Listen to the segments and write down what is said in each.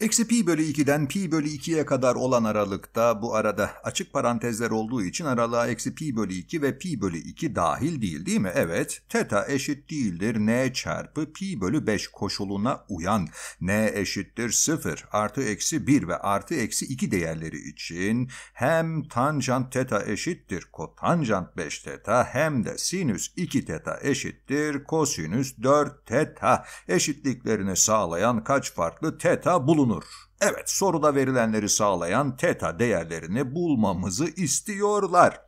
Eksi pi bölü 2'den pi bölü 2'ye kadar olan aralıkta bu arada açık parantezler olduğu için aralığa eksi pi bölü 2 ve pi bölü 2 dahil değil değil mi? Evet teta eşit değildir n çarpı pi bölü 5 koşuluna uyan n eşittir 0 artı eksi 1 ve artı eksi 2 değerleri için hem tanjant teta eşittir kotanjant 5 teta hem de sinüs 2 teta eşittir kosinüs 4 teta eşitliklerini sağlayan kaç farklı teta bulunur? bulunur. Evet, soruda verilenleri sağlayan teta değerlerini bulmamızı istiyorlar.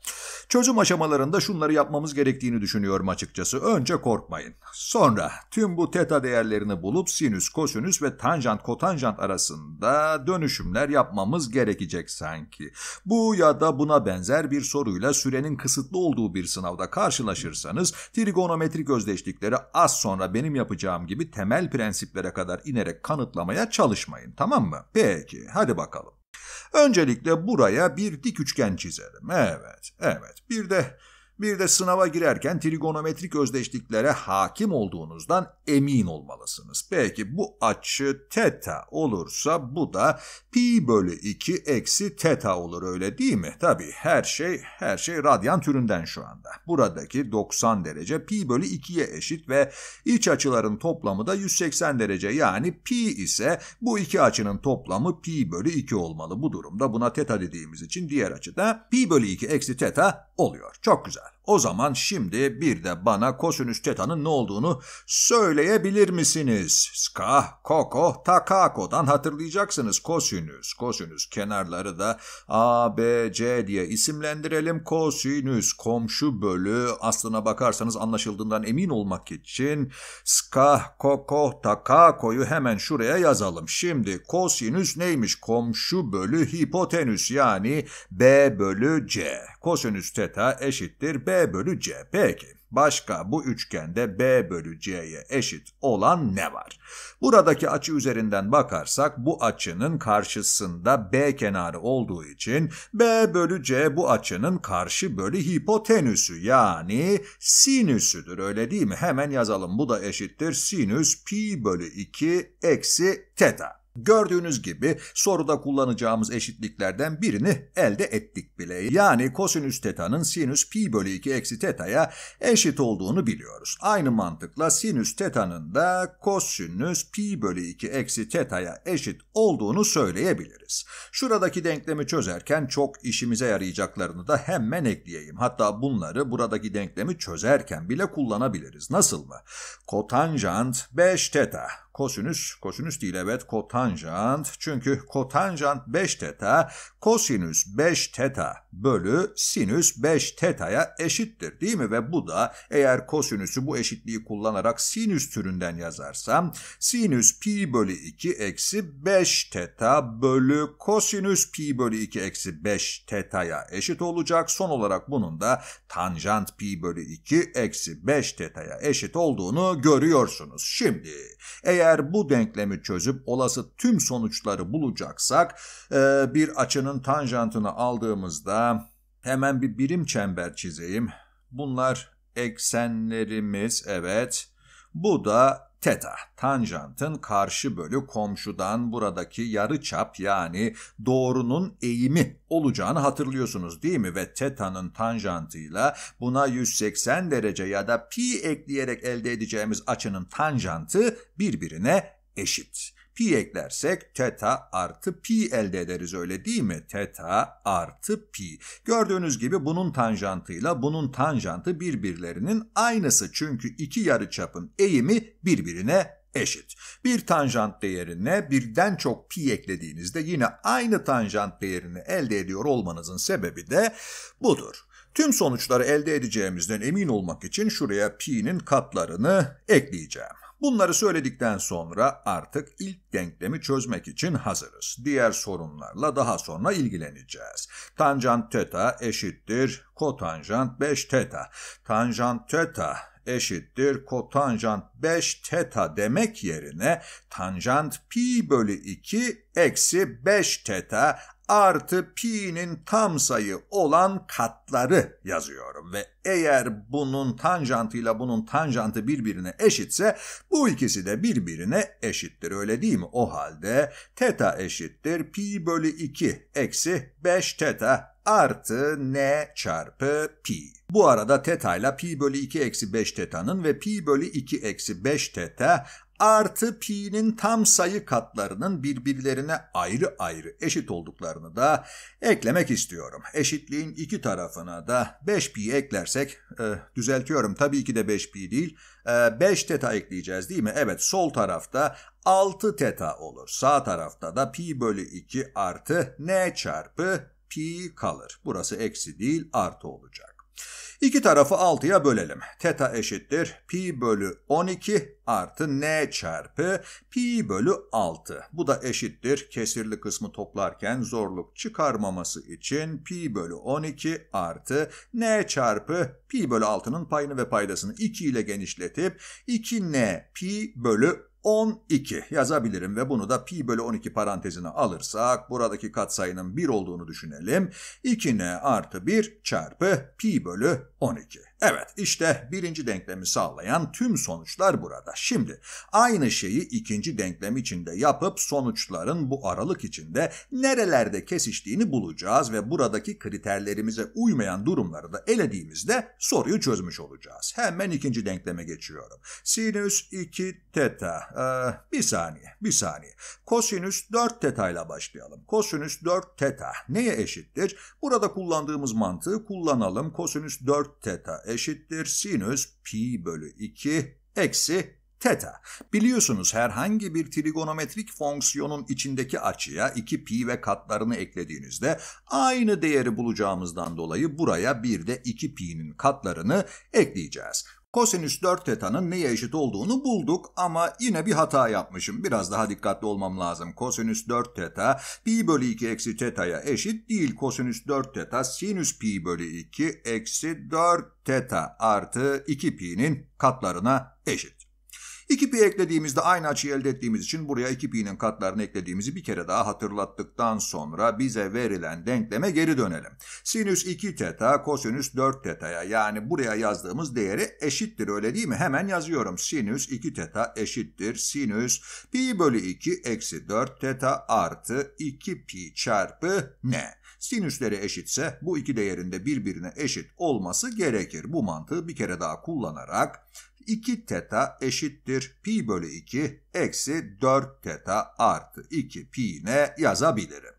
Çözüm aşamalarında şunları yapmamız gerektiğini düşünüyorum açıkçası. Önce korkmayın. Sonra tüm bu teta değerlerini bulup sinüs, kosinüs ve tanjant, kotanjant arasında dönüşümler yapmamız gerekecek sanki. Bu ya da buna benzer bir soruyla sürenin kısıtlı olduğu bir sınavda karşılaşırsanız trigonometrik özdeşlikleri az sonra benim yapacağım gibi temel prensiplere kadar inerek kanıtlamaya çalışmayın. Tamam mı? Peki, hadi bakalım. Öncelikle buraya bir dik üçgen çizelim. Evet, evet. Bir de bir de sınava girerken trigonometrik özdeşliklere hakim olduğunuzdan emin olmalısınız. Peki bu açı teta olursa bu da pi bölü 2 eksi teta olur öyle değil mi? Tabi her şey her şey radyan türünden şu anda. Buradaki 90 derece pi bölü 2'ye eşit ve iç açıların toplamı da 180 derece yani pi ise bu iki açının toplamı pi bölü 2 olmalı. Bu durumda buna teta dediğimiz için diğer açı da pi bölü 2 eksi teta oluyor. Çok güzel. that. O zaman şimdi bir de bana kosinüs teta'nın ne olduğunu söyleyebilir misiniz? Skah, koko, takako'dan hatırlayacaksınız kosinüs. Kosinüs kenarları da A, B, C diye isimlendirelim. Kosinüs komşu bölü aslına bakarsanız anlaşıldığından emin olmak için skah, koko, takako'yu hemen şuraya yazalım. Şimdi kosinüs neymiş? Komşu bölü hipotenüs yani B bölü C. Kosinüs teta eşittir B bölü C. Peki başka bu üçgende B bölü C'ye eşit olan ne var? Buradaki açı üzerinden bakarsak bu açının karşısında B kenarı olduğu için B bölü C bu açının karşı bölü hipotenüsü yani sinüsüdür öyle değil mi? Hemen yazalım bu da eşittir sinüs pi bölü 2 eksi teta. Gördüğünüz gibi soruda kullanacağımız eşitliklerden birini elde ettik bile. Yani kosinüs teta'nın sinüs pi bölü 2 eksi teta'ya eşit olduğunu biliyoruz. Aynı mantıkla sinüs teta'nın da kosinüs pi bölü 2 eksi teta'ya eşit olduğunu söyleyebiliriz. Şuradaki denklemi çözerken çok işimize yarayacaklarını da hemen ekleyeyim. Hatta bunları buradaki denklemi çözerken bile kullanabiliriz. Nasıl mı? Kotanjant 5 teta Kosinüs, kosinüs değil evet kotanjant. Çünkü kotanjant 5 teta, kosinüs 5 teta bölü sinüs 5 teta'ya eşittir değil mi? Ve bu da eğer kosinüsü bu eşitliği kullanarak sinüs türünden yazarsam sinüs pi bölü 2 eksi 5 teta bölü kosinüs pi bölü 2 eksi 5 teta'ya eşit olacak. Son olarak bunun da tanjant pi bölü 2 eksi 5 teta'ya eşit olduğunu görüyorsunuz. Şimdi eğer eğer bu denklemi çözüp olası tüm sonuçları bulacaksak e, bir açının tanjantını aldığımızda hemen bir birim çember çizeyim. Bunlar eksenlerimiz evet. Bu da Teta, tanjantın karşı bölü komşudan buradaki yarı çap yani doğrunun eğimi olacağını hatırlıyorsunuz değil mi? Ve teta'nın tanjantıyla buna 180 derece ya da pi ekleyerek elde edeceğimiz açının tanjantı birbirine eşit. Pi eklersek teta artı pi elde ederiz öyle değil mi? Teta artı pi. Gördüğünüz gibi bunun tanjantıyla bunun tanjantı birbirlerinin aynısı. Çünkü iki yarıçapın eğimi birbirine eşit. Bir tanjant değerine birden çok pi eklediğinizde yine aynı tanjant değerini elde ediyor olmanızın sebebi de budur. Tüm sonuçları elde edeceğimizden emin olmak için şuraya pi'nin katlarını ekleyeceğim. Bunları söyledikten sonra artık ilk denklemi çözmek için hazırız. Diğer sorunlarla daha sonra ilgileneceğiz. Tanjant teta eşittir kotanjant 5 teta. Tanjant teta eşittir kotanjant 5 teta demek yerine tanjant pi bölü 2 eksi 5 teta artı pi'nin tam sayı olan katları yazıyorum ve eğer bunun tanjantıyla bunun tanjantı birbirine eşitse bu ikisi de birbirine eşittir öyle değil mi? O halde teta eşittir pi bölü 2 eksi 5 teta artı n çarpı pi. Bu arada teta ile pi bölü 2 eksi 5 teta'nın ve pi bölü 2 eksi 5 teta artı pi'nin tam sayı katlarının birbirlerine ayrı ayrı eşit olduklarını da eklemek istiyorum. Eşitliğin iki tarafına da 5 pi eklersek e, düzeltiyorum tabii ki de 5 pi değil e, 5 teta ekleyeceğiz değil mi? Evet sol tarafta 6 teta olur. Sağ tarafta da pi bölü 2 artı n çarpı pi kalır. Burası eksi değil artı olacak. İki tarafı 6'ya bölelim. Teta eşittir pi bölü 12 artı n çarpı pi bölü 6. Bu da eşittir kesirli kısmı toplarken zorluk çıkarmaması için pi bölü 12 artı n çarpı pi bölü 6'nın payını ve paydasını 2 ile genişletip 2n pi bölü 12 yazabilirim ve bunu da pi bölü 12 parantezine alırsak buradaki katsayının 1 olduğunu düşünelim. 2n artı 1 çarpı pi bölü 12. Evet işte birinci denklemi sağlayan tüm sonuçlar burada. Şimdi aynı şeyi ikinci denklem içinde yapıp sonuçların bu aralık içinde nerelerde kesiştiğini bulacağız ve buradaki kriterlerimize uymayan durumları da elediğimizde soruyu çözmüş olacağız. Hemen ikinci denkleme geçiyorum. Sinüs 2 teta. Ee, bir saniye bir saniye. Kosinüs 4 teta ile başlayalım. Kosinüs 4 teta neye eşittir? Burada kullandığımız mantığı kullanalım. Kosinüs 4 4 teta eşittir sinüs pi bölü 2 eksi teta. Biliyorsunuz herhangi bir trigonometrik fonksiyonun içindeki açıya 2 pi ve katlarını eklediğinizde aynı değeri bulacağımızdan dolayı buraya bir de 2 pi'nin katlarını ekleyeceğiz. Kosinüs 4 teta'nın neye eşit olduğunu bulduk ama yine bir hata yapmışım. Biraz daha dikkatli olmam lazım. Kosinüs 4 teta pi bölü 2 eksi teta'ya eşit değil. Kosinüs 4 teta sinüs pi bölü 2 eksi 4 teta artı 2 pi'nin katlarına eşit. 2 pi eklediğimizde aynı açıyı elde ettiğimiz için buraya 2 pi'nin katlarını eklediğimizi bir kere daha hatırlattıktan sonra bize verilen denkleme geri dönelim. Sinüs 2 teta kosinüs 4 teta'ya yani buraya yazdığımız değeri eşittir öyle değil mi? Hemen yazıyorum. Sinüs 2 teta eşittir sinüs pi bölü 2 eksi 4 teta artı 2 pi çarpı ne? Sinüsleri eşitse bu iki değerinde birbirine eşit olması gerekir. Bu mantığı bir kere daha kullanarak 2 teta eşittir pi bölü 2 eksi 4 teta artı 2 pi ne yazabilirim.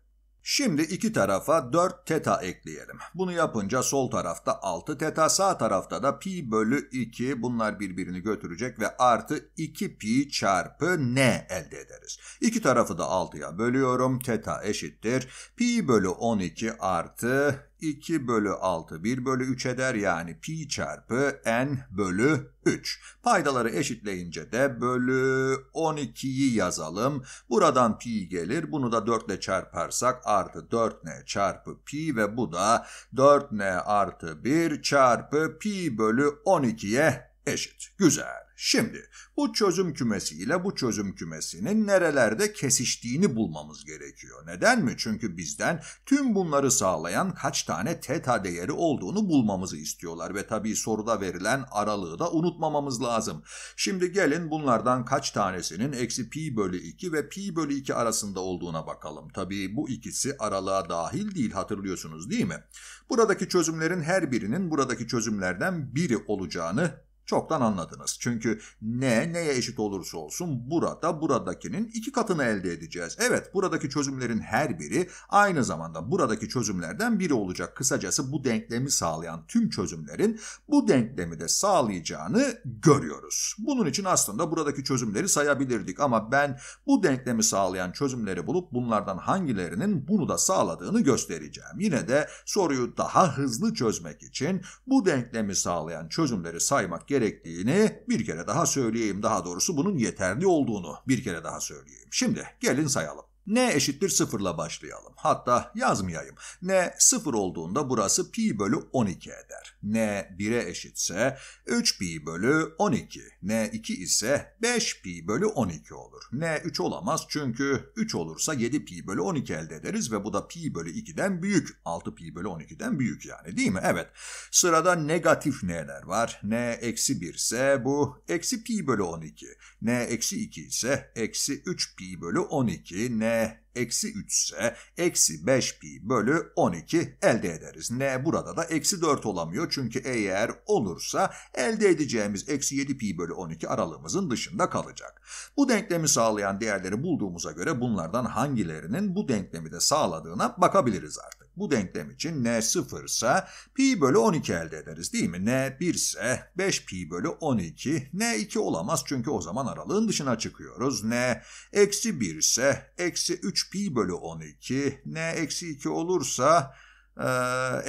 Şimdi iki tarafa 4 teta ekleyelim. Bunu yapınca sol tarafta 6 teta, sağ tarafta da pi bölü 2 bunlar birbirini götürecek ve artı 2 pi çarpı n elde ederiz. İki tarafı da 6'ya bölüyorum. Teta eşittir. Pi bölü 12 artı 2 bölü 6 1 bölü 3 eder yani pi çarpı n bölü 3. Paydaları eşitleyince de bölü 12'yi yazalım. Buradan pi gelir. Bunu da 4 ile çarparsak artı 4n çarpı pi ve bu da 4n artı 1 çarpı pi bölü 12'ye eşit. Güzel. Şimdi bu çözüm kümesi ile bu çözüm kümesinin nerelerde kesiştiğini bulmamız gerekiyor. Neden mi? Çünkü bizden tüm bunları sağlayan kaç tane teta değeri olduğunu bulmamızı istiyorlar ve tabii soruda verilen aralığı da unutmamamız lazım. Şimdi gelin bunlardan kaç tanesinin eksi pi bölü 2 ve pi bölü 2 arasında olduğuna bakalım. Tabii bu ikisi aralığa dahil değil hatırlıyorsunuz değil mi? Buradaki çözümlerin her birinin buradaki çözümlerden biri olacağını Çoktan anladınız. Çünkü ne neye eşit olursa olsun burada buradakinin iki katını elde edeceğiz. Evet buradaki çözümlerin her biri aynı zamanda buradaki çözümlerden biri olacak. Kısacası bu denklemi sağlayan tüm çözümlerin bu denklemi de sağlayacağını görüyoruz. Bunun için aslında buradaki çözümleri sayabilirdik ama ben bu denklemi sağlayan çözümleri bulup bunlardan hangilerinin bunu da sağladığını göstereceğim. Yine de soruyu daha hızlı çözmek için bu denklemi sağlayan çözümleri saymak gerektiğini bir kere daha söyleyeyim. Daha doğrusu bunun yeterli olduğunu bir kere daha söyleyeyim. Şimdi gelin sayalım. N eşittir sıfırla başlayalım. Hatta yazmayayım. N sıfır olduğunda burası pi bölü 12 eder. N 1'e eşitse 3 pi bölü 12. N 2 ise 5 pi bölü 12 olur. N 3 olamaz çünkü 3 olursa 7 pi bölü 12 elde ederiz ve bu da pi bölü 2'den büyük. 6 pi bölü 12'den büyük yani değil mi? Evet. Sırada negatif n'ler var. N eksi 1 ise bu eksi pi bölü 12. N eksi 2 ise eksi 3 pi bölü 12. N where eksi 3 ise eksi 5 pi bölü 12 elde ederiz. N burada da eksi 4 olamıyor çünkü eğer olursa elde edeceğimiz eksi 7 pi bölü 12 aralığımızın dışında kalacak. Bu denklemi sağlayan değerleri bulduğumuza göre bunlardan hangilerinin bu denklemi de sağladığına bakabiliriz artık. Bu denklem için n 0 ise pi bölü 12 elde ederiz değil mi? n 1 ise 5 pi bölü 12, n 2 olamaz çünkü o zaman aralığın dışına çıkıyoruz. n eksi 1 ise eksi 3 3 pi bölü 12 n eksi 2 olursa e,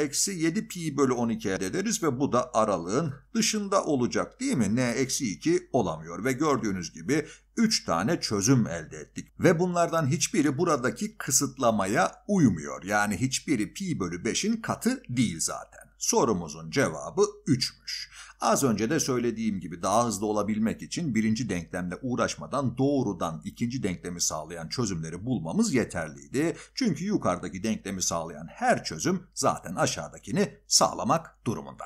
eksi 7 pi bölü 12 elde ederiz ve bu da aralığın dışında olacak değil mi? n eksi 2 olamıyor ve gördüğünüz gibi 3 tane çözüm elde ettik. Ve bunlardan hiçbiri buradaki kısıtlamaya uymuyor. Yani hiçbiri pi bölü 5'in katı değil zaten. Sorumuzun cevabı 3'müş. Az önce de söylediğim gibi daha hızlı olabilmek için birinci denklemle uğraşmadan doğrudan ikinci denklemi sağlayan çözümleri bulmamız yeterliydi. Çünkü yukarıdaki denklemi sağlayan her çözüm zaten aşağıdakini sağlamak durumunda.